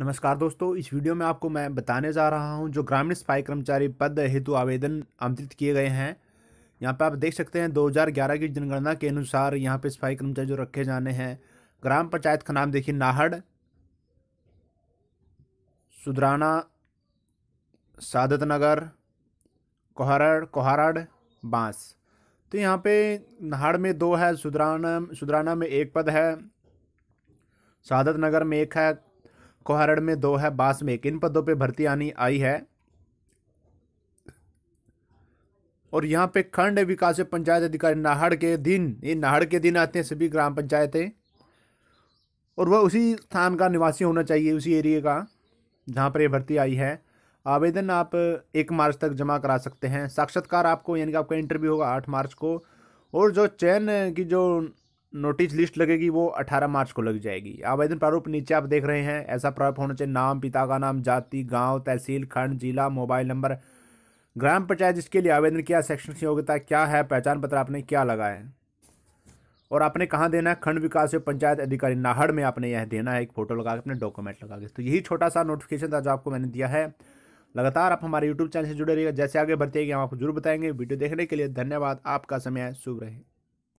नमस्कार दोस्तों इस वीडियो में आपको मैं बताने जा रहा हूं जो ग्रामीण सफाई कर्मचारी पद हेतु आवेदन आमंत्रित किए गए हैं यहां पर आप देख सकते हैं 2011 की जनगणना के अनुसार यहां पर सफाई कर्मचारी जो रखे जाने हैं ग्राम पंचायत का नाम देखिए नाहड़ सुदराना सादत नगर कोहरड़ कोहराड़ बांस तो यहाँ पे नाहड़ में दो है सुदराना सुदराना में एक पद है सादत नगर में एक है कोहरड़ में दो है बास में एक इन पदों पे भर्ती आनी आई है और यहाँ पे खंड विकास पंचायत अधिकारी नाहड़ के दिन ये नाहड़ के दिन आते हैं सभी ग्राम पंचायतें और वह उसी स्थान का निवासी होना चाहिए उसी एरिए का जहाँ पर ये भर्ती आई है आवेदन आप एक मार्च तक जमा करा सकते हैं साक्षात्कार आपको यानी कि आपका इंटरव्यू होगा आठ मार्च को और जो चयन की जो नोटिस लिस्ट लगेगी वो 18 मार्च को लग जाएगी आवेदन प्रारूप नीचे आप देख रहे हैं ऐसा प्रारूप होना चाहिए नाम पिता का नाम जाति गांव तहसील खंड जिला मोबाइल नंबर ग्राम पंचायत जिसके लिए आवेदन किया सेक्शन की योग्यता क्या है पहचान पत्र आपने क्या लगाया है और आपने कहाँ देना है खंड विकास एवं पंचायत अधिकारी नाहड़ में आपने यह देना है एक फोटो लगा के अपने डॉक्यूमेंट लगा के तो यही छोटा सा नोटिफिकेशन था जो आपको मैंने दिया है लगातार आप हमारे यूट्यूब चैनल से जुड़े रहिएगा जैसे आगे बढ़ते हम आपको जरूर बताएंगे वीडियो देखने के लिए धन्यवाद आपका समय है शुभ रहे